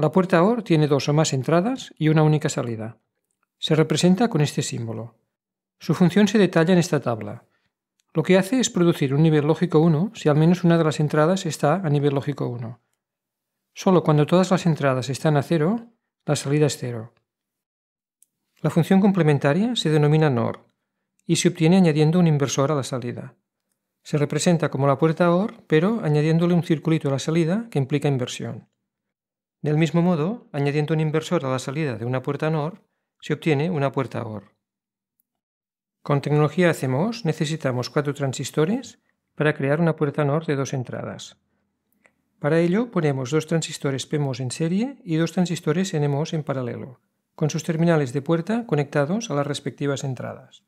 La puerta OR tiene dos o más entradas y una única salida. Se representa con este símbolo. Su función se detalla en esta tabla. Lo que hace es producir un nivel lógico 1 si al menos una de las entradas está a nivel lógico 1. Solo cuando todas las entradas están a 0, la salida es 0. La función complementaria se denomina NOR y se obtiene añadiendo un inversor a la salida. Se representa como la puerta OR, pero añadiéndole un circulito a la salida que implica inversión. Del mismo modo, añadiendo un inversor a la salida de una puerta NOR, se obtiene una puerta OR. Con tecnología CMOS necesitamos cuatro transistores para crear una puerta NOR de dos entradas. Para ello ponemos dos transistores PMOS en serie y dos transistores NMOS en paralelo, con sus terminales de puerta conectados a las respectivas entradas.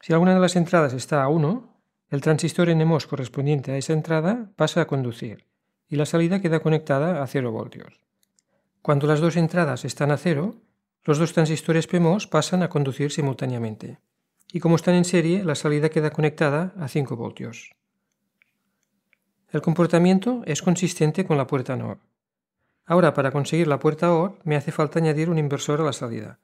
Si alguna de las entradas está a 1, el transistor NMOS correspondiente a esa entrada pasa a conducir y la salida queda conectada a 0 voltios. Cuando las dos entradas están a cero, los dos transistores PMOS pasan a conducir simultáneamente, y como están en serie, la salida queda conectada a 5 voltios. El comportamiento es consistente con la puerta NOR. Ahora, para conseguir la puerta OR, me hace falta añadir un inversor a la salida.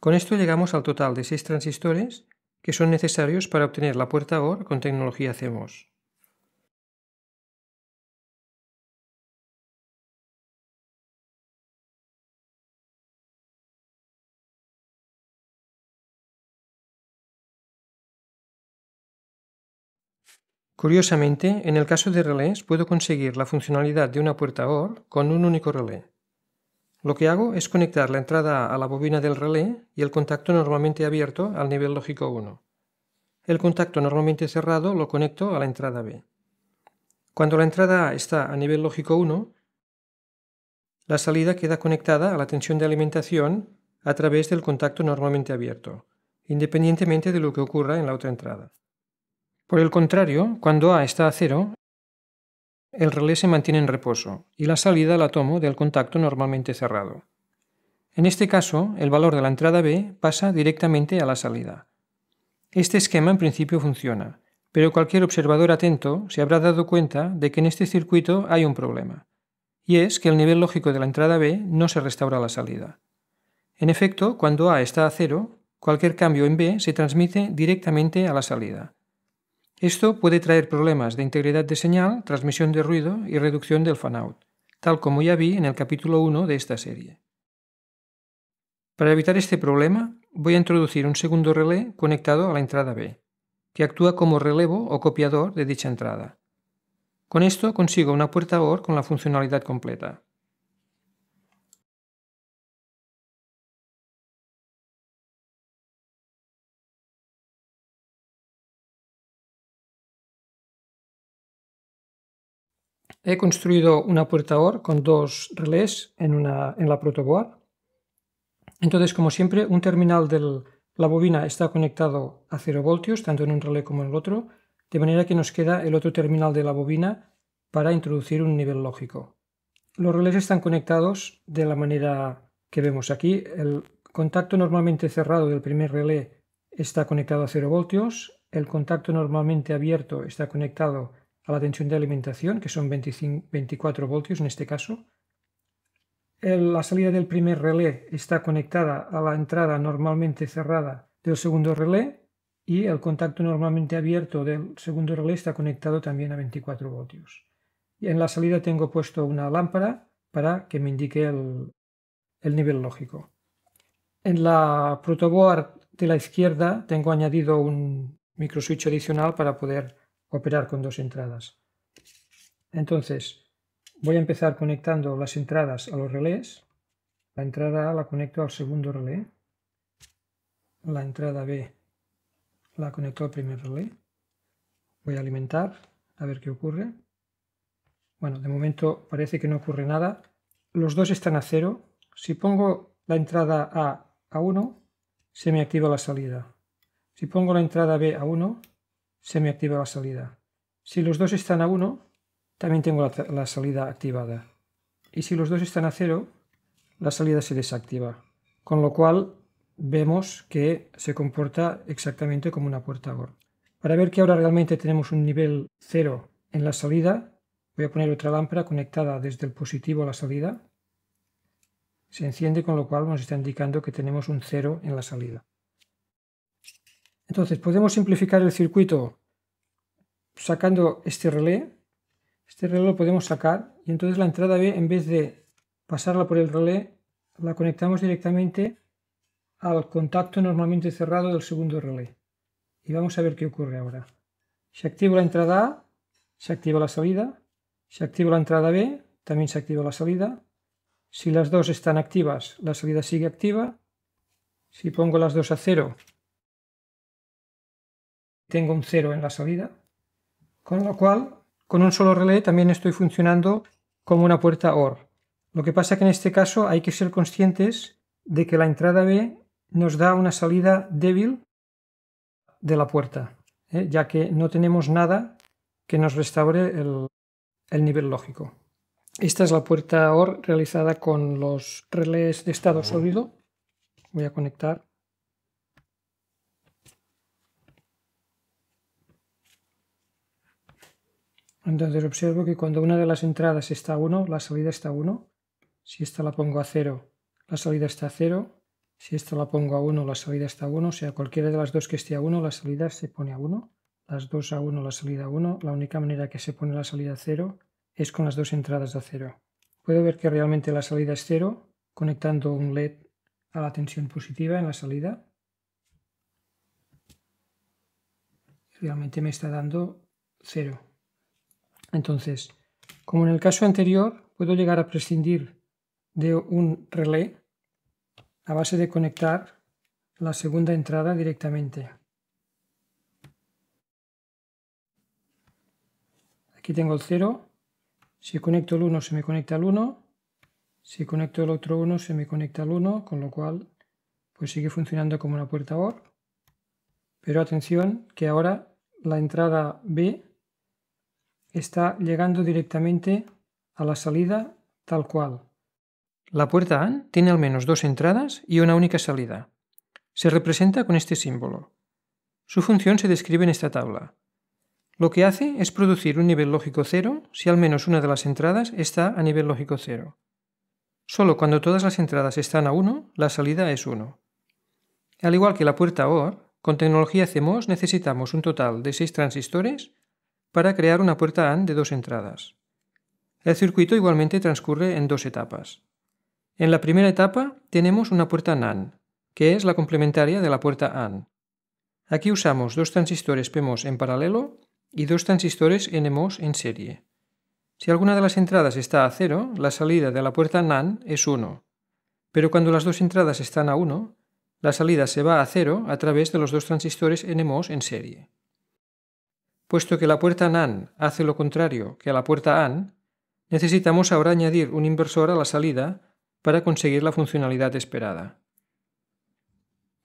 Con esto llegamos al total de 6 transistores que son necesarios para obtener la puerta OR con tecnología CMOS. Curiosamente, en el caso de relés puedo conseguir la funcionalidad de una puerta OR con un único relé. Lo que hago es conectar la entrada A a la bobina del relé y el contacto normalmente abierto al nivel lógico 1. El contacto normalmente cerrado lo conecto a la entrada B. Cuando la entrada A está a nivel lógico 1, la salida queda conectada a la tensión de alimentación a través del contacto normalmente abierto, independientemente de lo que ocurra en la otra entrada. Por el contrario, cuando A está a cero, el relé se mantiene en reposo y la salida la tomo del contacto normalmente cerrado. En este caso, el valor de la entrada B pasa directamente a la salida. Este esquema en principio funciona, pero cualquier observador atento se habrá dado cuenta de que en este circuito hay un problema, y es que el nivel lógico de la entrada B no se restaura a la salida. En efecto, cuando A está a cero, cualquier cambio en B se transmite directamente a la salida, esto puede traer problemas de integridad de señal, transmisión de ruido y reducción del fanout, tal como ya vi en el capítulo 1 de esta serie. Para evitar este problema, voy a introducir un segundo relé conectado a la entrada B, que actúa como relevo o copiador de dicha entrada. Con esto consigo una puerta OR con la funcionalidad completa. He construido una puerta OR con dos relés en, la protoboard. Entonces, como siempre, un terminal de la bobina está conectado a 0 voltios, tanto en un relé como en el otro, de manera que nos queda el otro terminal de la bobina para introducir un nivel lógico. Los relés están conectados de la manera que vemos aquí. El contacto normalmente cerrado del primer relé está conectado a 0 voltios, el contacto normalmente abierto está conectado a la tensión de alimentación, que son 25, 24 voltios en este caso. la salida del primer relé está conectada a la entrada normalmente cerrada del segundo relé y el contacto normalmente abierto del segundo relé está conectado también a 24 voltios. Y en la salida tengo puesto una lámpara para que me indique el, el nivel lógico. En la protoboard de la izquierda tengo añadido un microswitch adicional para poder operar con dos entradas. Entonces, voy a empezar conectando las entradas a los relés. La entrada A la conecto al segundo relé. La entrada B la conecto al primer relé. Voy a alimentar, a ver qué ocurre. Bueno, de momento parece que no ocurre nada. Los dos están a cero. Si pongo la entrada A a 1, se me activa la salida. Si pongo la entrada B a 1, se me activa la salida. Si los dos están a 1, también tengo la, salida activada. Y si los dos están a 0, la salida se desactiva. Con lo cual vemos que se comporta exactamente como una puerta OR. Para ver que ahora realmente tenemos un nivel 0 en la salida, voy a poner otra lámpara conectada desde el positivo a la salida. Se enciende con lo cual nos está indicando que tenemos un 0 en la salida. Entonces, podemos simplificar el circuito sacando este relé. Este relé lo podemos sacar y entonces la entrada B, en vez de pasarla por el relé, la conectamos directamente al contacto normalmente cerrado del segundo relé. Y vamos a ver qué ocurre ahora. Si activo la entrada A, se activa la salida, Si activo la entrada B, también se activa la salida. Si las dos están activas, la salida sigue activa. Si pongo las dos a cero, tengo un cero en la salida, con lo cual con un solo relé también estoy funcionando como una puerta OR. Lo que pasa que en este caso hay que ser conscientes de que la entrada B nos da una salida débil de la puerta, ¿eh? ya que no tenemos nada que nos restaure el, el nivel lógico. Esta es la puerta OR realizada con los relés de estado sólido. Voy a conectar. Entonces observo que cuando una de las entradas está a 1, la salida está a 1. Si esta la pongo a 0, la salida está a 0. Si esta la pongo a 1, la salida está a 1. O sea, cualquiera de las dos que esté a 1, la salida se pone a 1. Las dos a 1, la salida a 1. La única manera que se pone la salida a 0 es con las dos entradas a 0. Puedo ver que realmente la salida es 0, conectando un LED a la tensión positiva en la salida. Realmente me está dando 0. Entonces, como en el caso anterior, puedo llegar a prescindir de un relé a base de conectar la segunda entrada directamente. Aquí tengo el 0. Si conecto el 1 se me conecta al 1. Si conecto el otro 1 se me conecta al 1, con lo cual pues sigue funcionando como una puerta OR. Pero atención que ahora la entrada B está llegando directamente a la salida tal cual. La puerta AN tiene al menos dos entradas y una única salida. Se representa con este símbolo. Su función se describe en esta tabla. Lo que hace es producir un nivel lógico cero si al menos una de las entradas está a nivel lógico cero. Solo cuando todas las entradas están a 1, la salida es 1. Al igual que la puerta OR, con tecnología CMOS necesitamos un total de 6 transistores para crear una puerta AND de dos entradas. El circuito igualmente transcurre en dos etapas. En la primera etapa tenemos una puerta NAND, que es la complementaria de la puerta AND. Aquí usamos dos transistores PMOS en paralelo y dos transistores NMOS en serie. Si alguna de las entradas está a cero, la salida de la puerta NAND es 1, pero cuando las dos entradas están a 1, la salida se va a cero a través de los dos transistores NMOS en serie. Puesto que la puerta NAND hace lo contrario que a la puerta AND, necesitamos ahora añadir un inversor a la salida para conseguir la funcionalidad esperada.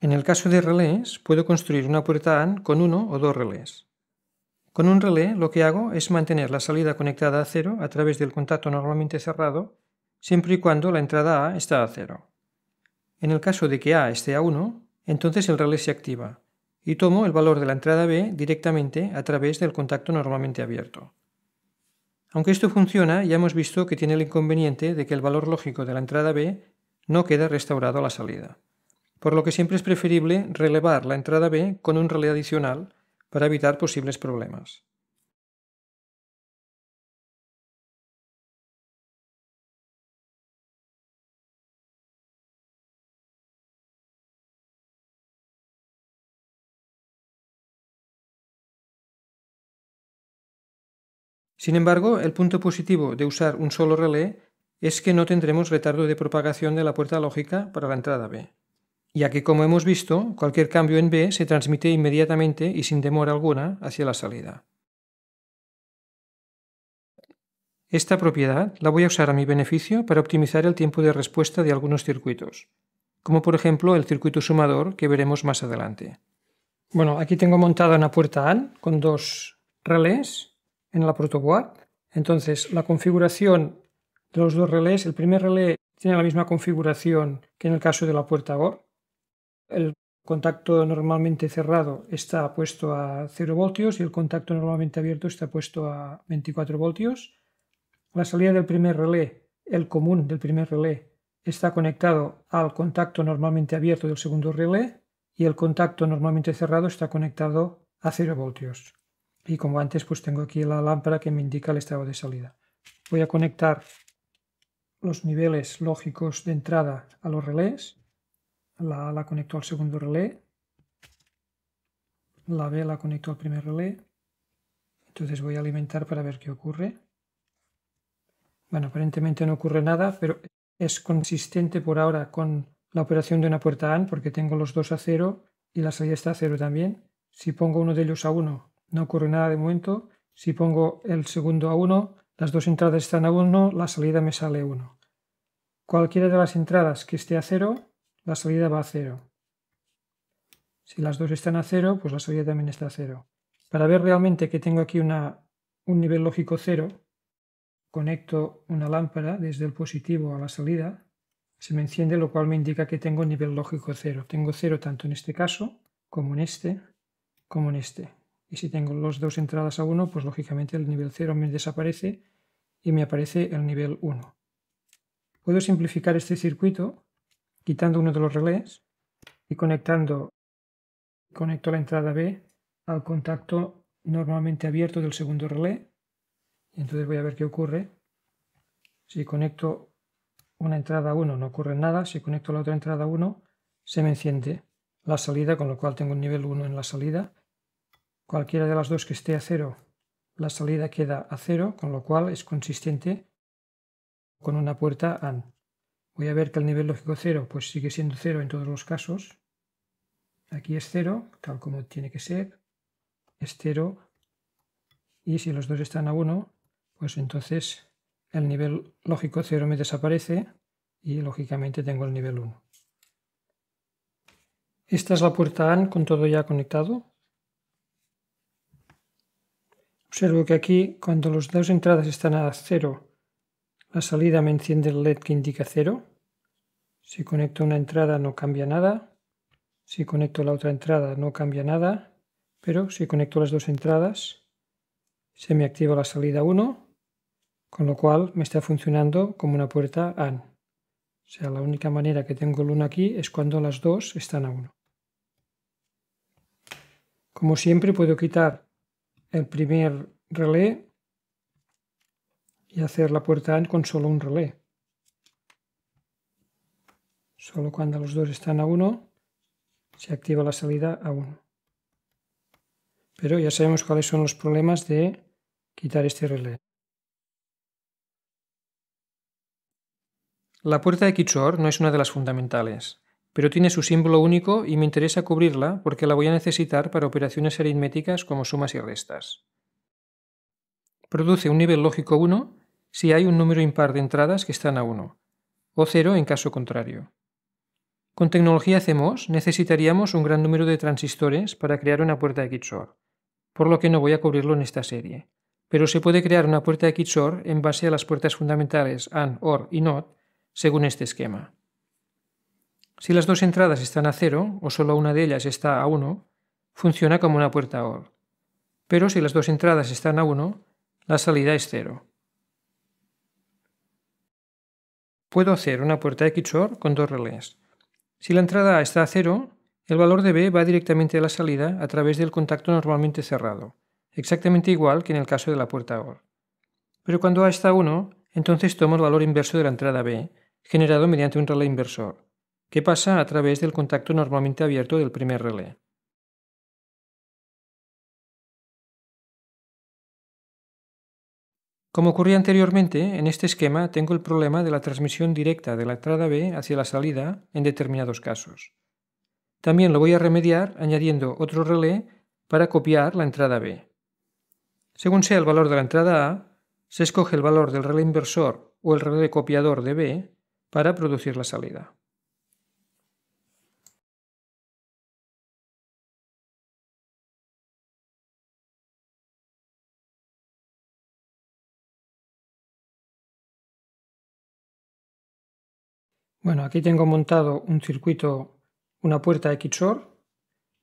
En el caso de relés, puedo construir una puerta AN con uno o dos relés. Con un relé lo que hago es mantener la salida conectada a cero a través del contacto normalmente cerrado, siempre y cuando la entrada A está a cero. En el caso de que A esté a 1, entonces el relé se activa, y tomo el valor de la entrada B directamente a través del contacto normalmente abierto. Aunque esto funciona, ya hemos visto que tiene el inconveniente de que el valor lógico de la entrada B no queda restaurado a la salida, por lo que siempre es preferible relevar la entrada B con un relé adicional para evitar posibles problemas. Sin embargo, el punto positivo de usar un solo relé es que no tendremos retardo de propagación de la puerta lógica para la entrada B, ya que como hemos visto, cualquier cambio en B se transmite inmediatamente y sin demora alguna hacia la salida. Esta propiedad la voy a usar a mi beneficio para optimizar el tiempo de respuesta de algunos circuitos, como por ejemplo el circuito sumador que veremos más adelante. Bueno, aquí tengo montada una puerta AND con dos relés en la protoboard. Entonces, la configuración de los dos relés, el primer relé tiene la misma configuración que en el caso de la puerta OR. El contacto normalmente cerrado está puesto a 0 voltios y el contacto normalmente abierto está puesto a 24 voltios. La salida del primer relé, el común del primer relé, está conectado al contacto normalmente abierto del segundo relé y el contacto normalmente cerrado está conectado a 0 voltios y como antes pues tengo aquí la lámpara que me indica el estado de salida. Voy a conectar los niveles lógicos de entrada a los relés. La A la conecto al segundo relé, la B la conecto al primer relé. Entonces voy a alimentar para ver qué ocurre. Bueno, aparentemente no ocurre nada, pero es consistente por ahora con la operación de una puerta AND porque tengo los dos a cero y la salida está a cero también. Si pongo uno de ellos a uno no ocurre nada de momento. Si pongo el segundo a 1, las dos entradas están a 1, la salida me sale 1. Cualquiera de las entradas que esté a 0, la salida va a 0. Si las dos están a 0, pues la salida también está a 0. Para ver realmente que tengo aquí un nivel lógico 0, conecto una lámpara desde el positivo a la salida, se me enciende, lo cual me indica que tengo un nivel lógico 0. Tengo 0 tanto en este caso, como en este, como en este. Y si tengo los dos entradas a 1, pues lógicamente el nivel 0 me desaparece y me aparece el nivel 1. Puedo simplificar este circuito quitando uno de los relés y conectando conecto la entrada B al contacto normalmente abierto del segundo relé. y Entonces voy a ver qué ocurre. Si conecto una entrada 1 no ocurre nada, si conecto la otra entrada 1 se me enciende la salida, con lo cual tengo un nivel 1 en la salida cualquiera de las dos que esté a cero, la salida queda a cero, con lo cual es consistente con una puerta AND. Voy a ver que el nivel lógico 0 pues sigue siendo 0 en todos los casos. Aquí es 0, tal como tiene que ser. Es 0. Y si los dos están a 1, pues entonces el nivel lógico 0 me desaparece y lógicamente tengo el nivel 1. Esta es la puerta AND con todo ya conectado. Observo que aquí, cuando las dos entradas están a 0, la salida me enciende el LED que indica 0. Si conecto una entrada no cambia nada. Si conecto la otra entrada no cambia nada. Pero si conecto las dos entradas, se me activa la salida 1, con lo cual me está funcionando como una puerta AN. O sea, la única manera que tengo el 1 aquí es cuando las dos están a 1. Como siempre puedo quitar el primer relé y hacer la puerta con solo un relé. Solo cuando los dos están a uno se activa la salida a uno. Pero ya sabemos cuáles son los problemas de quitar este relé. La puerta de Kichor no es una de las fundamentales pero tiene su símbolo único y me interesa cubrirla porque la voy a necesitar para operaciones aritméticas como sumas y restas. Produce un nivel lógico 1 si hay un número impar de entradas que están a 1, o 0 en caso contrario. Con tecnología CMOS necesitaríamos un gran número de transistores para crear una puerta de XOR, por lo que no voy a cubrirlo en esta serie. Pero se puede crear una puerta de XOR en base a las puertas fundamentales AND, OR y NOT según este esquema. Si las dos entradas están a cero o solo una de ellas está a 1, funciona como una puerta OR. Pero si las dos entradas están a 1, la salida es 0. Puedo hacer una puerta XOR con dos relés. Si la entrada A está a 0, el valor de B va directamente a la salida a través del contacto normalmente cerrado, exactamente igual que en el caso de la puerta OR. Pero cuando A está a 1, entonces tomo el valor inverso de la entrada B, generado mediante un relé inversor que pasa a través del contacto normalmente abierto del primer relé. Como ocurría anteriormente, en este esquema tengo el problema de la transmisión directa de la entrada B hacia la salida en determinados casos. También lo voy a remediar añadiendo otro relé para copiar la entrada B. Según sea el valor de la entrada A, se escoge el valor del relé inversor o el relé copiador de B para producir la salida. Bueno, aquí tengo montado un circuito, una puerta XOR.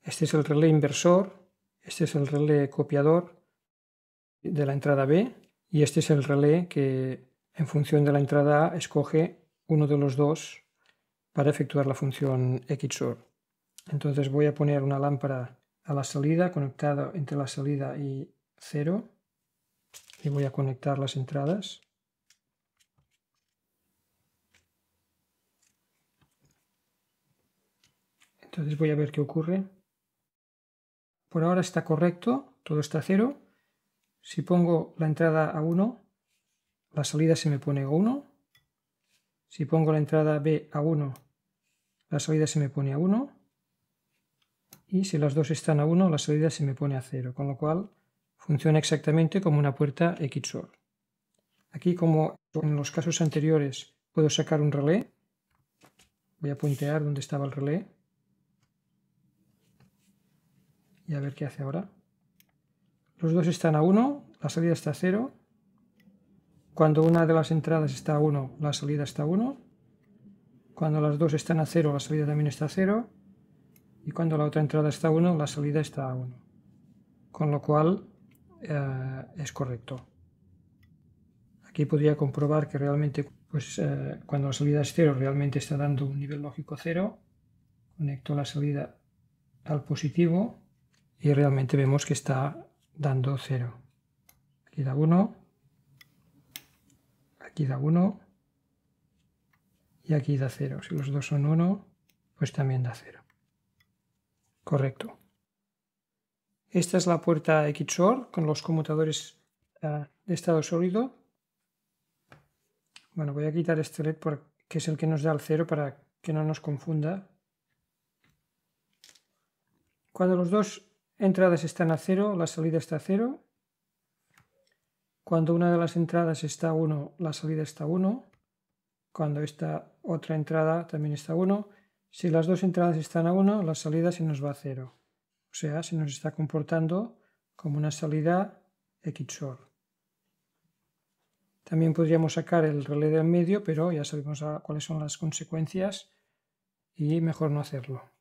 Este es el relé inversor, este es el relé copiador de la entrada B y este es el relé que en función de la entrada A escoge uno de los dos para efectuar la función XOR. Entonces voy a poner una lámpara a la salida, conectada entre la salida y cero, y voy a conectar las entradas. Entonces voy a ver qué ocurre. Por ahora está correcto, todo está a cero. Si pongo la entrada a 1, la salida se me pone a 1. Si pongo la entrada B a 1, la salida se me pone a 1. Y si las dos están a 1, la salida se me pone a 0, con lo cual funciona exactamente como una puerta XOR. Aquí, como en los casos anteriores, puedo sacar un relé. Voy a puntear donde estaba el relé y a ver qué hace ahora. Los dos están a 1, la salida está a 0. Cuando una de las entradas está a 1, la salida está a 1. Cuando las dos están a 0, la salida también está a 0. Y cuando la otra entrada está a 1, la salida está a 1. Con lo cual eh, es correcto. Aquí podría comprobar que realmente, pues eh, cuando la salida es 0, realmente está dando un nivel lógico 0. Conecto la salida al positivo y realmente vemos que está dando 0. Aquí da 1, aquí da 1 y aquí da 0. Si los dos son 1, pues también da 0. Correcto. Esta es la puerta XOR con los conmutadores ah, de estado sólido. Bueno, voy a quitar este LED porque es el que nos da el 0 para que no nos confunda. Cuando los dos entradas están a cero, la salida está a cero. Cuando una de las entradas está a 1, la salida está a 1. Cuando esta otra entrada también está a 1. Si las dos entradas están a 1, la salida se nos va a 0. O sea, se nos está comportando como una salida XOR. También podríamos sacar el relé del medio, pero ya sabemos cuáles son las consecuencias y mejor no hacerlo.